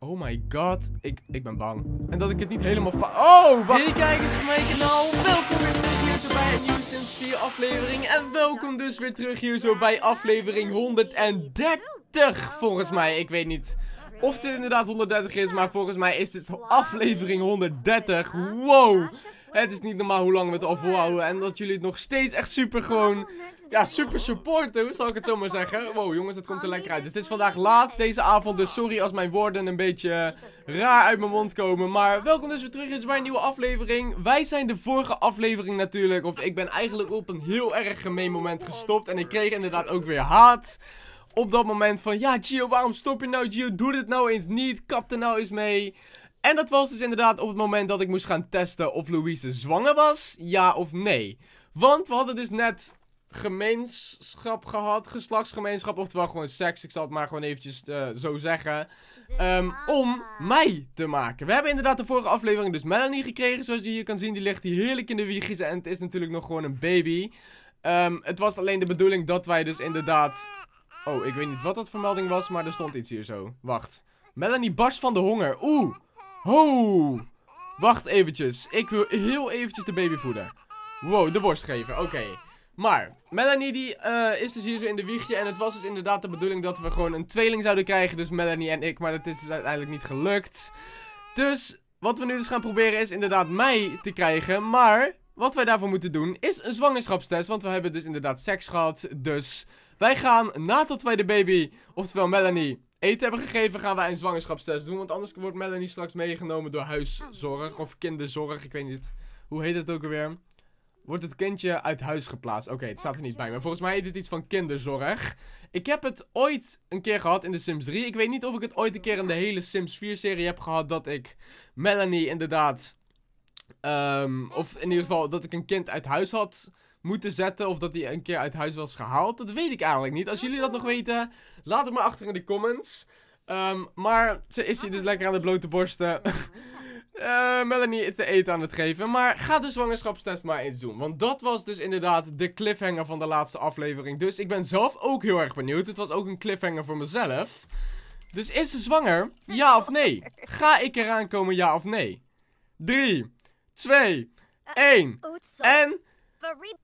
Oh my god, ik, ik ben bang. En dat ik het niet helemaal fa- Oh, wacht! Hey kijkers van mijn kanaal, welkom weer terug hier zo bij een nieuwe Sims 4 aflevering. En welkom dus weer terug hier zo bij aflevering 130, volgens mij. Ik weet niet of dit inderdaad 130 is, maar volgens mij is dit aflevering 130. Wow! Het is niet normaal hoe lang we het al volhouden en dat jullie het nog steeds echt super gewoon ja, super supporten, hoe zal ik het zo maar zeggen? Wow, jongens, het komt er lekker uit. Het is vandaag laat deze avond, dus sorry als mijn woorden een beetje eh, raar uit mijn mond komen. Maar welkom dus weer terug eens bij een nieuwe aflevering. Wij zijn de vorige aflevering natuurlijk, of ik ben eigenlijk op een heel erg gemeen moment gestopt. En ik kreeg inderdaad ook weer haat op dat moment van, ja Gio, waarom stop je nou Gio? Doe dit nou eens niet, kap er nou eens mee. En dat was dus inderdaad op het moment dat ik moest gaan testen of Louise zwanger was, ja of nee. Want we hadden dus net gemeenschap gehad, geslachtsgemeenschap, oftewel gewoon seks, ik zal het maar gewoon eventjes eh, zo zeggen, ehm, om mij te maken. We hebben inderdaad de vorige aflevering dus Melanie gekregen, zoals je hier kan zien, die ligt hier heerlijk in de wiegjes en het is natuurlijk nog gewoon een baby. Ehm, het was alleen de bedoeling dat wij dus inderdaad... Oh, ik weet niet wat dat vermelding was, maar er stond iets hier zo. Wacht. Melanie barst van de honger. Oeh. Ho. Wacht eventjes. Ik wil heel eventjes de baby voeden. Wow, de borst geven. Oké. Maar, Melanie die eh, is dus hier zo in de wiegje. En het was dus inderdaad de bedoeling dat we gewoon een tweeling zouden krijgen. Dus Melanie en ik. Maar dat is dus uiteindelijk niet gelukt. Dus, wat we nu dus gaan proberen is inderdaad mij te krijgen. Maar, wat wij daarvoor moeten doen is een zwangerschapstest. Want we hebben dus inderdaad seks gehad. Dus, wij gaan nadat wij de baby, oftewel Melanie, eten hebben gegeven, gaan wij een zwangerschapstest doen. Want anders wordt Melanie straks meegenomen door huiszorg of kinderzorg. Ik weet niet, hoe heet het ook alweer? Wordt het kindje uit huis geplaatst? Oké, het staat er niet bij. Maar volgens mij is het iets van kinderzorg. Ik heb het ooit een keer gehad in de Sims 3. Ik weet niet of ik het ooit een keer in de hele Sims 4-serie heb gehad. Dat ik Melanie inderdaad... Ehm, of in ieder geval dat ik een kind uit huis had moeten zetten. Of dat hij een keer uit huis was gehaald. Dat weet ik eigenlijk niet. Als jullie dat nog weten, laat het maar achter in de comments. Ehm, maar ze is hier dus lekker aan de blote borsten. uh, Melanie te eten aan het geven. Maar ga de zwangerschapstest maar eens doen. Want dat was dus inderdaad de cliffhanger van de laatste aflevering. Dus ik ben zelf ook heel erg benieuwd. Het was ook een cliffhanger voor mezelf. Dus is ze zwanger? Ja of nee? Ga ik eraan komen, ja of nee? 3, 2, 1. En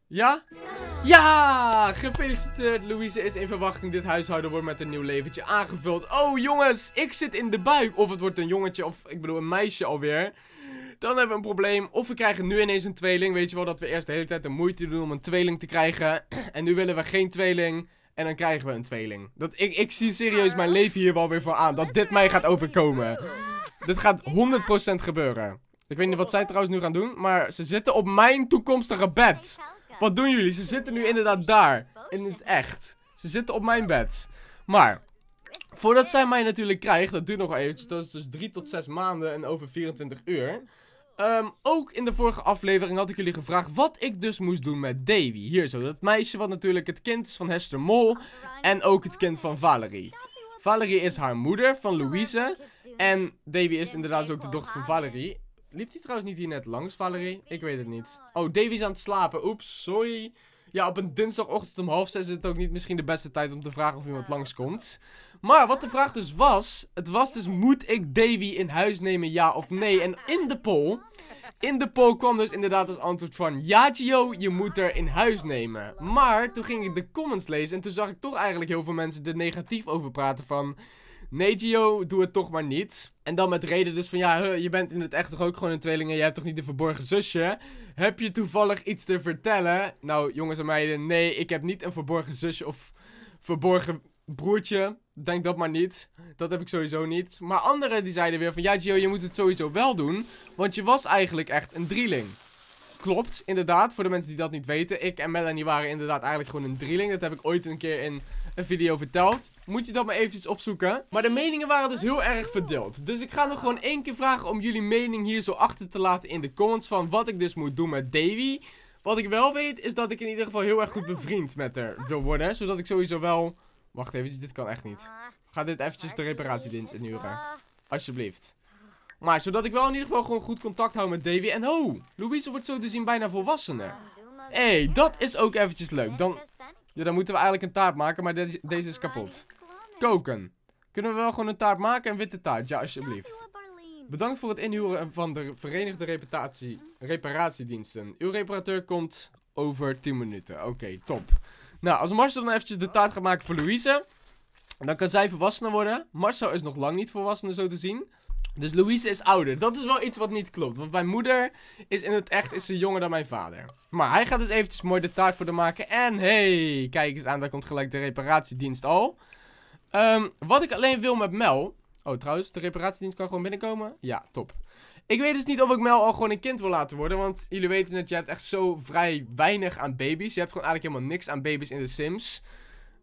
ja? Ah. Ja! Gefeliciteerd, Louise is in verwachting. Dit huishouden wordt met een nieuw leventje aangevuld. Oh jongens, ik zit in de buik. Of het wordt een jongetje, of ik bedoel een meisje alweer. Dan hebben we een probleem. Of we krijgen nu ineens een tweeling. Weet je wel dat we eerst de hele tijd de moeite doen om een tweeling te krijgen. en nu willen we geen tweeling. En dan krijgen we een tweeling. Dat, ik, ik zie serieus mijn leven hier wel weer voor aan. Dat dit mij gaat overkomen. Dit gaat 100% gebeuren. Ik weet niet wat zij trouwens nu gaan doen, maar ze zitten op mijn toekomstige bed. Wat doen jullie? Ze zitten nu inderdaad daar. In het echt. Ze zitten op mijn bed. Maar, voordat zij mij natuurlijk krijgt, dat duurt nog wel eventjes, dat is dus 3 tot 6 maanden en over 24 uur. Ehm, ook in de vorige aflevering had ik jullie gevraagd wat ik dus moest doen met Davy. Hier zo, dat meisje wat natuurlijk het kind is van Hester Mol en ook het kind van Valerie. Valerie is haar moeder van Louise en Davy is inderdaad dus ook de dochter van Valerie. Liep hij trouwens niet hier net langs, Valerie? Ik weet het niet. Oh, Davy is aan het slapen. Oeps, sorry. Ja, op een dinsdagochtend om half zes is het ook niet misschien de beste tijd om te vragen of iemand ah. langskomt. Maar wat de vraag dus was, het was dus moet ik Davy in huis nemen, ja of nee? En in de poll, in de poll kwam dus inderdaad als antwoord van ja Gio, je moet er in huis nemen. Maar toen ging ik de comments lezen en toen zag ik toch eigenlijk heel veel mensen er negatief over praten van nee Gio, doe het toch maar niet. En dan met reden dus van ja, je bent in het echt toch ook gewoon een tweeling en je hebt toch niet een verborgen zusje? Heb je toevallig iets te vertellen? Nou jongens en meiden, nee, ik heb niet een verborgen zusje of verborgen broertje. Denk dat maar niet. Dat heb ik sowieso niet. Maar anderen die zeiden weer van ja Gio, je moet het sowieso wel doen. Want je was eigenlijk echt een drieling klopt, inderdaad. Voor de mensen die dat niet weten. Ik en Melanie waren inderdaad eigenlijk gewoon een drieling. Dat heb ik ooit een keer in een video verteld. Moet je dat maar eventjes opzoeken. Maar de meningen waren dus heel erg verdeeld. Dus ik ga nog gewoon één keer vragen om jullie mening hier zo achter te laten in de comments. Van wat ik dus moet doen met Davy. Wat ik wel weet is dat ik in ieder geval heel erg goed bevriend met haar wil worden. Zodat ik sowieso wel... Wacht even, dit kan echt niet. Ga dit eventjes de reparatiedienst inhuren. Alsjeblieft. Maar zodat ik wel in ieder geval gewoon goed contact hou met Davy. En ho, Louise wordt zo te zien bijna volwassener. Hé, hey, dat is ook eventjes leuk. Dan, ja, dan moeten we eigenlijk een taart maken, maar deze is kapot. Koken. Kunnen we wel gewoon een taart maken? Een witte taart, ja alsjeblieft. Bedankt voor het inhuren van de Verenigde reputatie, Reparatiediensten. Uw reparateur komt over 10 minuten. Oké, top. Nou, als Marcel dan eventjes de taart gaat maken voor Louise... Dan kan zij volwassener worden. Marcel is nog lang niet volwassen, zo te zien. Dus Louise is ouder. Dat is wel iets wat niet klopt. Want mijn moeder is in het echt is ze jonger dan mijn vader. Maar hij gaat dus eventjes mooi de taart voor de maken. En hey, kijk eens aan, daar komt gelijk de reparatiedienst al. Ehm, wat ik alleen wil met Mel... Oh, trouwens, de reparatiedienst kan gewoon binnenkomen. Ja, top. Ik weet dus niet of ik Mel al gewoon een kind wil laten worden. Want jullie weten dat je hebt echt zo vrij weinig aan baby's. Je hebt gewoon eigenlijk helemaal niks aan baby's in de Sims.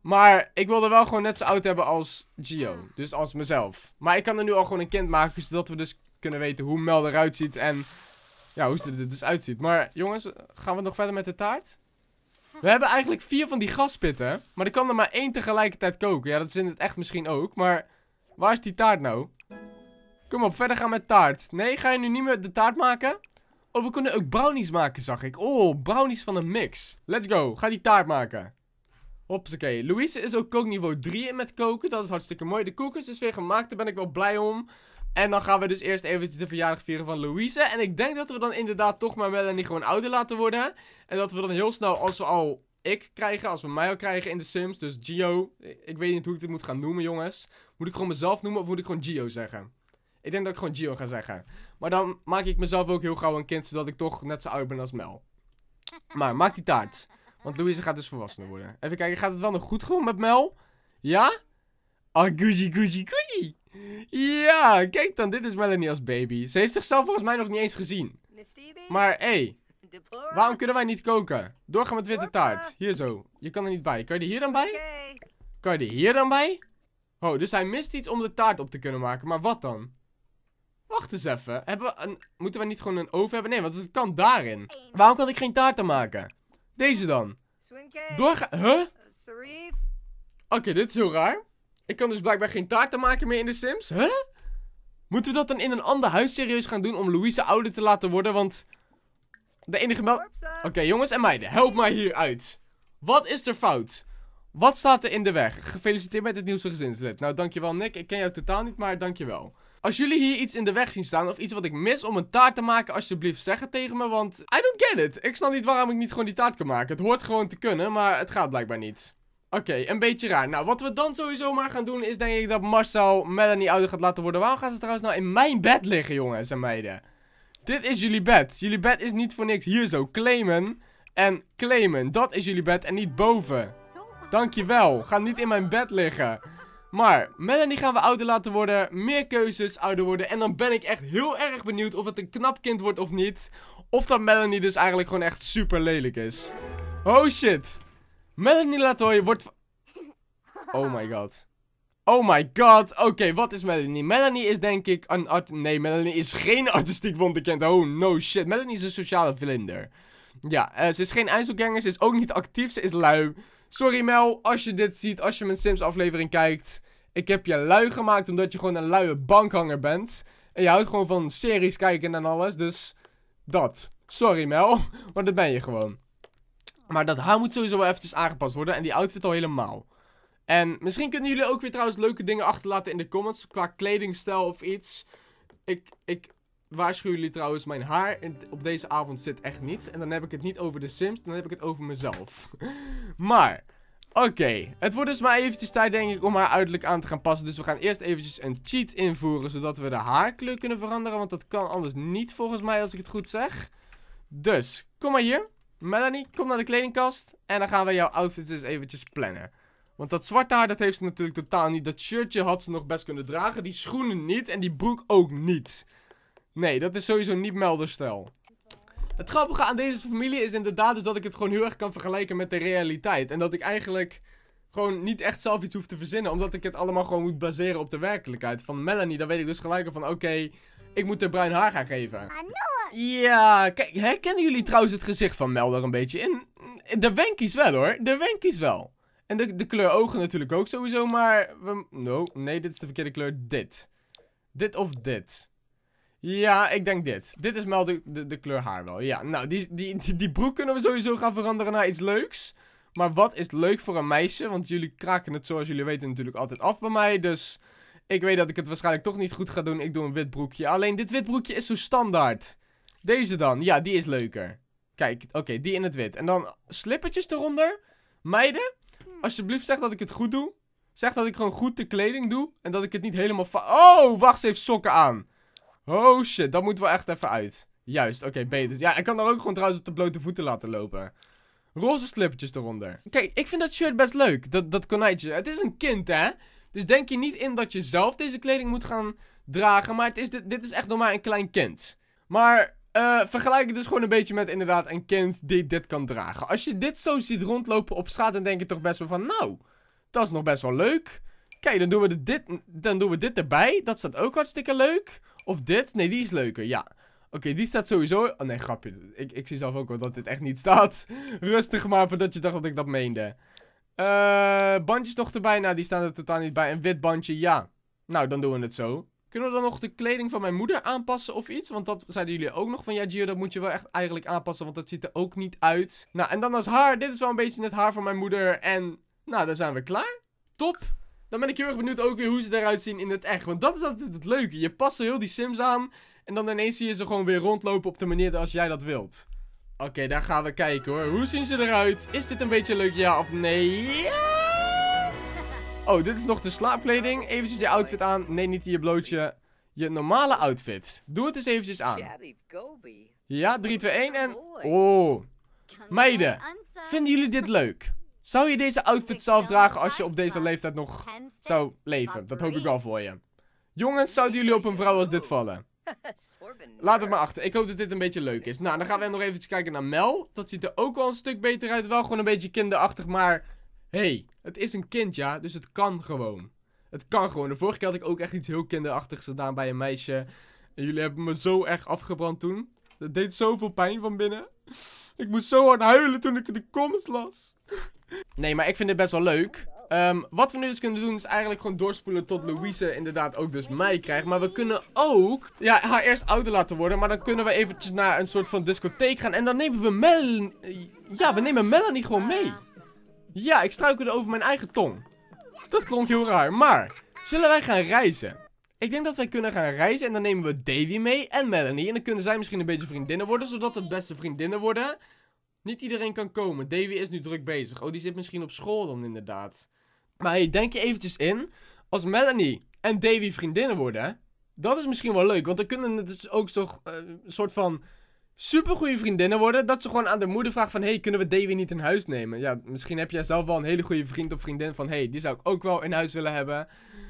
Maar ik wilde wel gewoon net zo oud hebben als Gio. Mm. Dus als mezelf. Maar ik kan er nu al gewoon een kind maken, zodat we dus kunnen weten hoe Mel eruit ziet en ja, hoe ze er dus uitziet. Maar jongens, gaan we nog verder met de taart? We hebben eigenlijk vier van die gaspitten, maar ik kan er maar één tegelijkertijd koken. Ja, dat is in het echt misschien ook, maar waar is die taart nou? Kom op, verder gaan met taart. Nee, ga je nu niet meer de taart maken? Oh, we kunnen ook brownies maken, zag ik. Oh, brownies van een mix. Let's go, ga die taart maken oké. Louise is ook kookniveau 3 met koken. Dat is hartstikke mooi. De koekjes is weer gemaakt. Daar ben ik wel blij om. En dan gaan we dus eerst eventjes de verjaardag vieren van Louise. En ik denk dat we dan inderdaad toch maar Melanie gewoon ouder laten worden. En dat we dan heel snel, als we al ik krijgen, als we mij al krijgen in de Sims. Dus Gio. Ik weet niet hoe ik dit moet gaan noemen, jongens. Moet ik gewoon mezelf noemen of moet ik gewoon Gio zeggen? Ik denk dat ik gewoon Gio ga zeggen. Maar dan maak ik mezelf ook heel gauw een kind, zodat ik toch net zo oud ben als Mel. Maar maak die taart. Want Louise gaat dus volwassenen worden. Even kijken, gaat het wel nog goed gewoon met Mel? Ja? Oh, Gucci, Gucci, Gucci. Ja, kijk dan, dit is Melanie als baby. Ze heeft zichzelf volgens mij nog niet eens gezien. Maar, hé. Hey, waarom kunnen wij niet koken? Doorgaan met witte taart. Hier zo. Je kan er niet bij. Kan je er hier dan bij? Kan je er hier dan bij? Oh, dus hij mist iets om de taart op te kunnen maken. Maar wat dan? Wacht eens even. Hebben we een... Moeten we niet gewoon een oven hebben? Nee, want het kan daarin. Waarom kan ik geen taarten maken? Deze dan. Doorga... Huh? Eh, Oké, dit is heel raar. Ik kan dus blijkbaar geen taarten maken meer in de Sims. Huh? Moeten we dat dan in een ander huis serieus gaan doen om Louise ouder te laten worden? Want de enige meld... Oké, jongens en meiden, help mij hier uit. Wat is er fout? Wat staat er in de weg? Gefeliciteerd met het nieuwste gezinslid. Nou, dankjewel Nick. Ik ken jou totaal niet, maar dankjewel. Als jullie hier iets in de weg zien staan of iets wat ik mis om een taart te maken, alsjeblieft zeg het tegen me, want I don't get it. Ik snap niet waarom ik niet gewoon die taart kan maken. Het hoort gewoon te kunnen, maar het gaat blijkbaar niet. Oké, een beetje raar. Nou, wat we dan sowieso maar gaan doen is denk ik dat Marcel Melanie ouder gaat laten worden. Waarom gaan ze trouwens nou in mijn bed liggen, jongens en meiden? Dit is jullie bed. Jullie bed is niet voor niks. Hier zo, claimen en claimen. Dat is jullie bed en niet boven. Dankjewel. Ga niet in mijn bed liggen. Maar Melanie gaan we ouder laten worden, meer keuzes ouder worden. En dan ben ik echt heel erg benieuwd of het een knap kind wordt of niet. Of dat Melanie dus eigenlijk gewoon echt super lelijk is. Oh shit. Melanie Latoy wordt... Oh my god. Oh my god. Oké, wat is Melanie? Melanie is denk ik een art... Nee, Melanie is geen artistiek wonderkind. Oh no shit. Melanie is een sociale vlinder. Ja, eh, ze is geen ijzelganger. Ze is ook niet actief. Ze is lui. Sorry Mel, als je dit ziet, als je mijn Sims aflevering kijkt. Ik heb je lui gemaakt omdat je gewoon een luie bankhanger bent. En je houdt gewoon van series kijken en alles, dus dat. Sorry Mel, maar dat ben je gewoon. Maar dat haar moet sowieso wel eventjes aangepast worden en die outfit al helemaal. En misschien kunnen jullie ook weer trouwens leuke dingen achterlaten in de comments qua kledingstijl of iets. Ik, ik, waarschuwen jullie trouwens, mijn haar op deze avond zit echt niet. En dan heb ik het niet over de Sims, dan heb ik het over mezelf. maar, oké. Het wordt dus maar eventjes tijd denk ik om haar uiterlijk aan te gaan passen. Dus we gaan eerst eventjes een cheat invoeren, zodat we de haarkleur kunnen veranderen. Want dat kan anders niet volgens mij, als ik het goed zeg. Dus, kom maar hier. Melanie, kom naar de kledingkast. En dan gaan we jouw outfit eens eventjes plannen. Want dat zwarte haar, dat heeft ze natuurlijk totaal niet. Dat shirtje had ze nog best kunnen dragen. Die schoenen niet. En die broek ook niet. Nee, dat is sowieso niet melderstel. Het grappige aan deze familie is inderdaad dus dat ik het gewoon heel erg kan vergelijken met de realiteit. En dat ik eigenlijk gewoon niet echt zelf iets hoef te verzinnen. Omdat ik het allemaal gewoon moet baseren op de werkelijkheid. Van Melanie, dan weet ik dus gelijk van oké, ik moet er bruin haar gaan geven. Ja, kijk, herkennen jullie trouwens het gezicht van Melder een beetje in? De wenkies wel hoor, de wenkies wel. En de, de kleur ogen natuurlijk ook sowieso, maar... We, no, nee, dit is de verkeerde kleur. Dit. Dit of dit. Ja, ik denk dit. Dit is wel de, de, de kleur haar wel. Ja, nou, die, die, die, broek kunnen we sowieso gaan veranderen naar iets leuks. Maar wat is leuk voor een meisje? Want jullie kraken het, zoals jullie weten, natuurlijk altijd af bij mij. Dus ik weet dat ik het waarschijnlijk toch niet goed ga doen. Ik doe een wit broekje. Alleen dit wit broekje is zo standaard. Deze dan. Ja, die is leuker. Kijk, oké, die in het wit. En dan slippertjes eronder. Meiden, hmm. alsjeblieft zeg dat ik het goed doe. Zeg dat ik gewoon goed de kleding doe. En dat ik het niet helemaal... Oh, wacht, ze heeft sokken aan. Oh shit, dat moet wel echt even uit. Juist, oké, beter. Ja, ik kan daar ook gewoon trouwens op de blote voeten laten lopen. Roze slippertjes eronder. Kijk, ik vind dat shirt best leuk. Dat, dat konijntje. Het is een kind, hè? Dus denk je niet in dat je zelf deze kleding moet gaan dragen. Maar het is, dit, is echt nog maar een klein kind. Maar eh, vergelijk het dus gewoon een beetje met inderdaad een kind die dit kan dragen. Als je dit zo ziet rondlopen op straat, dan denk je toch best wel van... Nou, dat is nog best wel leuk. Kijk, dan doen we dit, dan doen we dit erbij. Dat staat ook hartstikke leuk. Of dit? Nee, die is leuker, ja. Oké, die staat sowieso... Oh nee, grapje. Ik, ik zie zelf ook wel dat dit echt niet staat. Rustig maar, voordat je dacht dat ik dat meende. Uh, bandjes toch erbij? Nou, die staan er totaal niet bij. Een wit bandje, ja. Nou, dan doen we het zo. Kunnen we dan nog de kleding van mijn moeder aanpassen of iets? Want dat zeiden jullie ook nog van, ja Gio, dat moet je wel echt eigenlijk aanpassen, want dat ziet er ook niet uit. Nou, en dan als haar. Dit is wel een beetje het haar van mijn moeder. En, nou, dan zijn we klaar. Top dan ben ik heel erg benieuwd ook weer hoe ze eruit zien in het echt. Want dat is altijd het leuke. Je past zo heel die sims aan en dan ineens zie je ze gewoon weer rondlopen op de manier als jij dat wilt. Oké, daar gaan we kijken hoor. Hoe zien ze eruit? Is dit een beetje leuk, ja of nee? Ja! Oh, dit is nog de slaapkleding. Eventjes je outfit aan. Nee, niet je blootje. Je normale outfit. Doe het eens eventjes aan. Ja, 3, 2, 1 en... Oh. Meiden, vinden jullie dit leuk? Zou je deze outfit zelf dragen als je op deze leeftijd nog zou leven? Dat hoop ik wel voor je. Jongens, zouden jullie op een vrouw als dit vallen? Laat het maar achter. Ik hoop dat dit een beetje leuk is. Nou, dan gaan we nog eventjes kijken naar Mel. Dat ziet er ook wel een stuk beter uit. Wel gewoon een beetje kinderachtig, maar... hey, het is een kind, ja. Dus het kan gewoon. Het kan gewoon. De vorige keer had ik ook echt iets heel kinderachtigs gedaan bij een meisje. En jullie hebben me zo erg afgebrand toen. Dat deed zoveel pijn van binnen. Ik moest zo hard huilen toen ik de comments las. Nee, maar ik vind dit best wel leuk. Ehm, wat we nu dus kunnen doen is eigenlijk gewoon doorspoelen tot Louise inderdaad ook dus mij krijgt. Maar we kunnen ook ja, haar eerst ouder laten worden. Maar dan kunnen we eventjes naar een soort van discotheek gaan. En dan nemen we Mel... Ja, we nemen Melanie gewoon mee. Ja, ik struikelde over mijn eigen tong. Dat klonk heel raar. Maar, zullen wij gaan reizen? Ik denk dat wij kunnen gaan reizen en dan nemen we Davy mee en Melanie. En dan kunnen zij misschien een beetje vriendinnen worden, zodat het beste vriendinnen worden. Niet iedereen kan komen. Davy is nu druk bezig. Oh, die zit misschien op school dan inderdaad. Maar hey, denk je eventjes in. Als Melanie en Davy vriendinnen worden, dat is misschien wel leuk. Want dan kunnen het dus ook toch eh, een soort van supergoeie vriendinnen worden. Dat ze gewoon aan de moeder vragen van, hey, kunnen we Davy niet in huis nemen? Ja, misschien heb jij zelf wel een hele goede vriend of vriendin van, hey, die zou ik ook wel in huis willen hebben.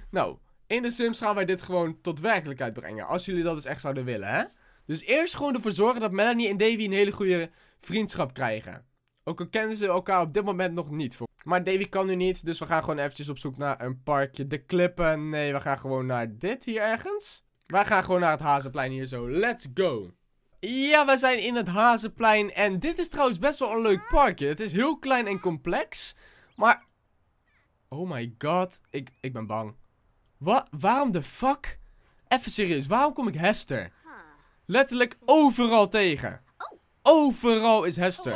Nou, in de Sims gaan wij dit gewoon tot werkelijkheid brengen. Als jullie dat dus echt zouden willen, hè? Dus eerst gewoon ervoor zorgen dat Melanie en Davy een hele goede vriendschap krijgen. Ook al kennen ze elkaar op dit moment nog niet. Voor. Maar Davy kan nu niet, dus we gaan gewoon eventjes op zoek naar een parkje. De klippen, nee, we gaan gewoon naar dit hier ergens. Wij gaan gewoon naar het Hazenplein hier zo. Let's go. Ja, we zijn in het Hazenplein. En dit is trouwens best wel een leuk parkje. Het is heel klein en complex. Maar... Oh my god. Ik, ik ben bang. Wat? Waarom de fuck? Even serieus. Waarom kom ik Hester? Letterlijk overal tegen. Overal is Hester.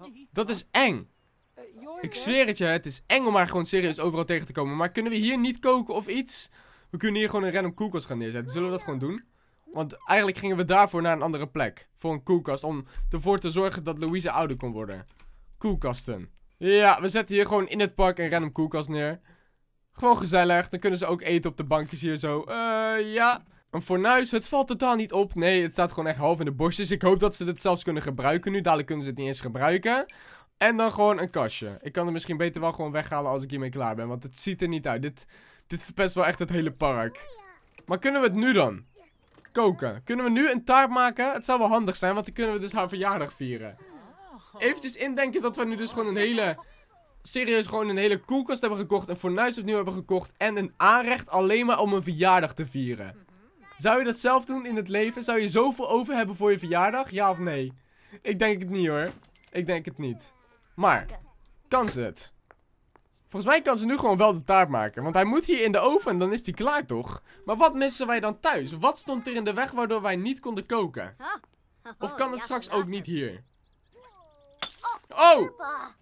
Oh dat is eng. Eh, Ik zweer het je, het is eng om haar gewoon serieus overal tegen te komen. Maar kunnen we hier niet koken of iets? We kunnen hier gewoon een random koelkast gaan neerzetten. Zullen we dat gewoon doen? Want eigenlijk gingen we daarvoor naar een andere plek. Voor een koelkast. Om ervoor te zorgen dat Louise ouder kon worden. Koelkasten. Ja, we zetten hier gewoon in het park een random koelkast neer. Gewoon gezellig. Dan kunnen ze ook eten op de bankjes hier zo. Eh, ja. Een fornuis, het valt totaal niet op. Nee, het staat gewoon echt half in de bosjes. Dus ik hoop dat ze dit zelfs kunnen gebruiken nu. Dadelijk kunnen ze het niet eens gebruiken. En dan gewoon een kastje. Ik kan het misschien beter wel gewoon weghalen als ik hiermee klaar ben. Want het ziet er niet uit. Dit, dit verpest wel echt het hele park. Maar kunnen we het nu dan? Koken. Kunnen we nu een taart maken? Het zou wel handig zijn, want dan kunnen we dus haar verjaardag vieren. Eventjes indenken dat we nu dus gewoon een hele... Serieus, gewoon een hele koelkast hebben gekocht. Een fornuis opnieuw hebben gekocht. En een aanrecht alleen maar om een verjaardag te vieren. Zou je dat zelf doen in het leven? Zou je zoveel over hebben voor je verjaardag? Ja of nee? Ik denk het niet hoor. Ik denk het niet. Maar, kan ze het? Volgens mij kan ze nu gewoon wel de taart maken. Want hij moet hier in de oven en dan is hij klaar toch? Maar wat missen wij dan thuis? Wat stond er in de weg waardoor wij niet konden koken? Of kan het straks ook niet hier? Oh!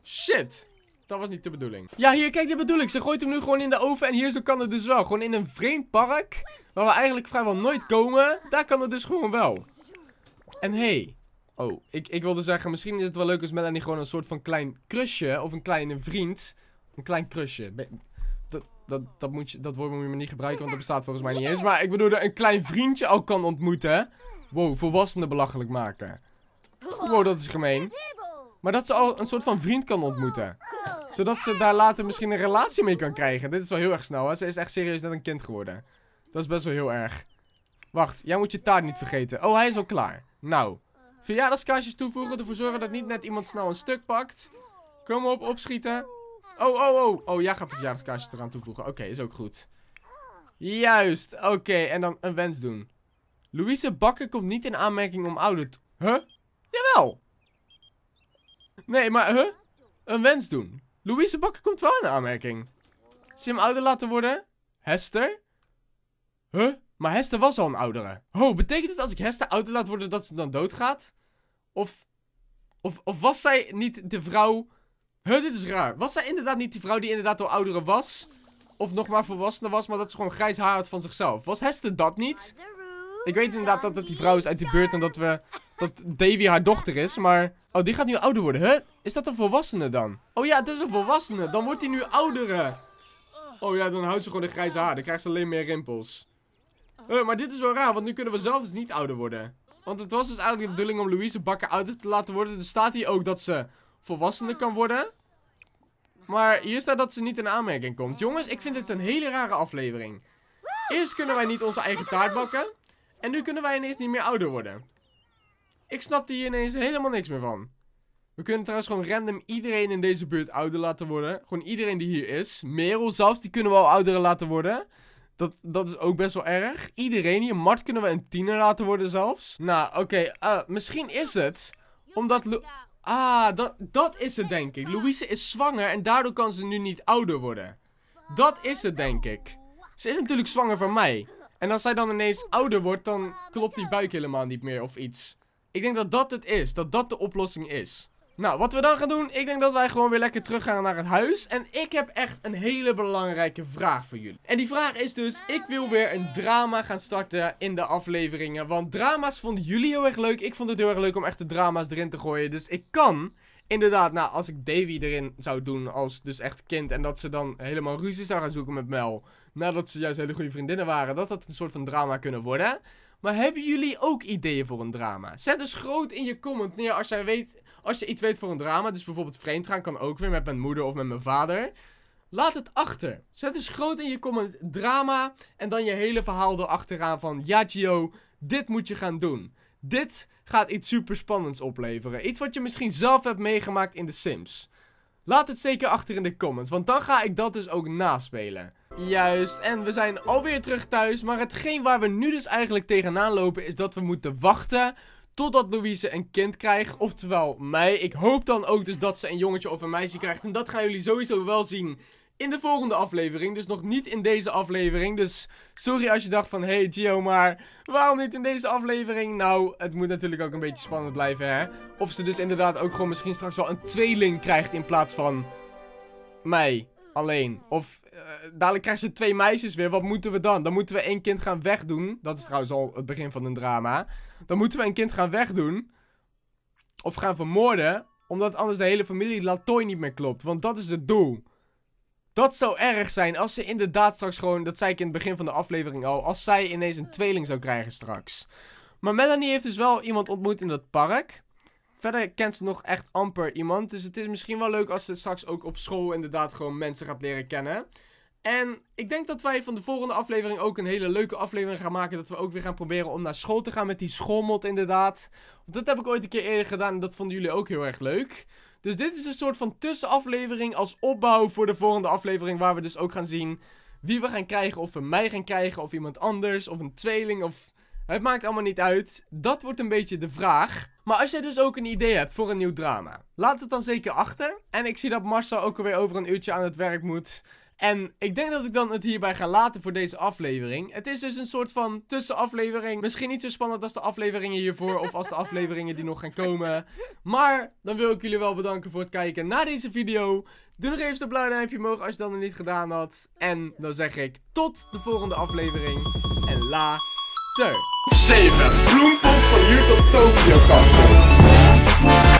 Shit! Dat was niet de bedoeling. Ja, hier, kijk, dit bedoel ik. Ze gooit hem nu gewoon in de oven. En hier zo kan het dus wel. Gewoon in een vreemd park. Waar we eigenlijk vrijwel nooit komen. Daar kan het dus gewoon wel. En hey. Oh, ik, ik wilde zeggen, misschien is het wel leuk als Melanie gewoon een soort van klein crushje Of een kleine vriend. Een klein crushje. Dat, dat, dat, moet je, dat woord moet je maar niet gebruiken, want dat bestaat volgens mij niet eens. Maar ik bedoel, een klein vriendje al kan ontmoeten. Wow, volwassenen belachelijk maken. Wow, dat is gemeen. Maar dat ze al een soort van vriend kan ontmoeten. Zodat ze daar later misschien een relatie mee kan krijgen. Dit is wel heel erg snel, hè. Ze is echt serieus net een kind geworden. Dat is best wel heel erg. Wacht, jij moet je taart niet vergeten. Oh, hij is al klaar. Nou. Verjaardagskaarsjes toevoegen, ervoor zorgen dat niet net iemand snel een stuk pakt. Kom op, opschieten. Oh, oh, oh. Oh, jij gaat het verjaardagskaarsjes eraan toevoegen. Oké, is ook goed. Juist, oké. en dan een wens doen. Louise Bakker komt niet in aanmerking om ouder te... Huh? Jawel. Nee, maar, huh? Een wens doen. Louise Bakker komt wel in aanmerking. hem ouder laten worden? Hester? Huh? Maar Hester was al een oudere. oh, betekent het als ik Hester ouder laat worden dat ze dan doodgaat? Of, of, of was zij niet de vrouw... Huh, dit is raar. Was zij inderdaad niet die vrouw die inderdaad al ouderen was? Of nog maar volwassenen was, maar dat ze gewoon grijs haar had van zichzelf? Was Hester dat niet? Ik weet inderdaad dat het die vrouw is uit die buurt en dat we dat Davy haar dochter is, maar... Oh, die gaat nu ouder worden. hè? Huh? Is dat een volwassene dan? Oh ja, het is een volwassene. Dan wordt hij nu oudere. Oh ja, dan houdt ze gewoon de grijze haar. Dan krijgt ze alleen meer rimpels. Huh, eh, maar dit is wel raar, want nu kunnen we zelf dus niet ouder worden. Want het was dus eigenlijk de bedoeling om Louise bakken ouder te laten worden. Dus er staat hier ook dat ze volwassene kan worden. Maar hier staat dat ze niet in aanmerking komt. Jongens, ik vind dit een hele rare aflevering. Eerst kunnen wij niet onze eigen taart bakken. En nu kunnen wij ineens niet meer ouder worden. Ik snapte hier ineens helemaal niks meer van. We kunnen trouwens gewoon random iedereen in deze buurt ouder laten worden. Gewoon iedereen die hier is. Merel zelfs, die kunnen we al ouder laten worden. Dat, dat is ook best wel erg. Iedereen hier. Mart kunnen we een tiener laten worden zelfs. Nou, oké. Eh, misschien is het... Omdat... ah, dat, dat is het denk ik. Louise is zwanger en daardoor kan ze nu niet ouder worden. Dat is het denk ik. Ze is natuurlijk zwanger van mij. En als zij dan ineens ouder wordt, dan klopt die buik helemaal niet meer of iets. Ik denk dat dat het is. Dat dat de oplossing is. Nou, wat we dan gaan doen, ik denk dat wij gewoon weer lekker teruggaan naar het huis. En ik heb echt een hele belangrijke vraag voor jullie. En die vraag is dus, ik wil weer een drama gaan starten in de afleveringen. Want drama's vonden jullie heel erg leuk. Ik vond het heel erg leuk om echt de drama's erin te gooien. Dus ik kan, inderdaad, nou, als ik Davy erin zou doen als dus echt kind. En dat ze dan helemaal ruzie zou gaan zoeken met Mel. Nadat ze juist hele goede vriendinnen waren. Dat dat een soort van drama kunnen worden. Maar hebben jullie ook ideeën voor een drama? Zet eens groot in je comment neer als, jij weet, als je iets weet voor een drama. Dus bijvoorbeeld vreemd gaan kan ook weer met mijn moeder of met mijn vader. Laat het achter. Zet eens groot in je comment drama. En dan je hele verhaal erachteraan van... Ja, Gio, dit moet je gaan doen. Dit gaat iets super spannends opleveren. Iets wat je misschien zelf hebt meegemaakt in The Sims. Laat het zeker achter in de comments, want dan ga ik dat dus ook naspelen. Juist, en we zijn alweer terug thuis, maar hetgeen waar we nu dus eigenlijk tegenaan lopen is dat we moeten wachten totdat Louise een kind krijgt, oftewel mij. Ik hoop dan ook dus dat ze een jongetje of een meisje krijgt en dat gaan jullie sowieso wel zien in de volgende aflevering. Dus nog niet in deze aflevering. Dus sorry als je dacht van, hey Gio, maar waarom niet in deze aflevering? Nou, het moet natuurlijk ook een beetje spannend blijven, hè? Of ze dus inderdaad ook gewoon misschien straks wel een tweeling krijgt in plaats van mij alleen. Of eh, dadelijk krijgt ze twee meisjes weer. Wat moeten we dan? Dan moeten we één kind gaan wegdoen. Dat is trouwens al het begin van een drama. Dan moeten we een kind gaan wegdoen. Of gaan vermoorden. Omdat anders de hele familie Latoy niet meer klopt. Want dat is het doel. Dat zou erg zijn als ze inderdaad straks gewoon, dat zei ik in het begin van de aflevering al, als zij ineens een tweeling zou krijgen straks. Maar Melanie heeft dus wel iemand ontmoet in dat park. Verder kent ze nog echt amper iemand. Dus het is misschien wel leuk als ze straks ook op school inderdaad gewoon mensen gaat leren kennen. En ik denk dat wij van de volgende aflevering ook een hele leuke aflevering gaan maken. Dat we ook weer gaan proberen om naar school te gaan met die schoolmod inderdaad. Want dat heb ik ooit een keer eerder gedaan en dat vonden jullie ook heel erg leuk. Dus dit is een soort van tussenaflevering als opbouw voor de volgende aflevering. Waar we dus ook gaan zien wie we gaan krijgen. Of we mij gaan krijgen of iemand anders of een tweeling of... Het maakt allemaal niet uit. Dat wordt een beetje de vraag. Maar als jij dus ook een idee hebt voor een nieuw drama, laat het dan zeker achter. En ik zie dat Marcel ook alweer over een uurtje aan het werk moet. En ik denk dat ik dan het hierbij ga laten voor deze aflevering. Het is dus een soort van tussenaflevering. Misschien niet zo spannend als de afleveringen hiervoor of als de afleveringen die nog gaan komen. Maar dan wil ik jullie wel bedanken voor het kijken naar deze video. Doe nog even een blauw duimpje omhoog als je dat nog niet gedaan had. En dan zeg ik tot de volgende aflevering. En later. 7. Bloempot van tot Tokyo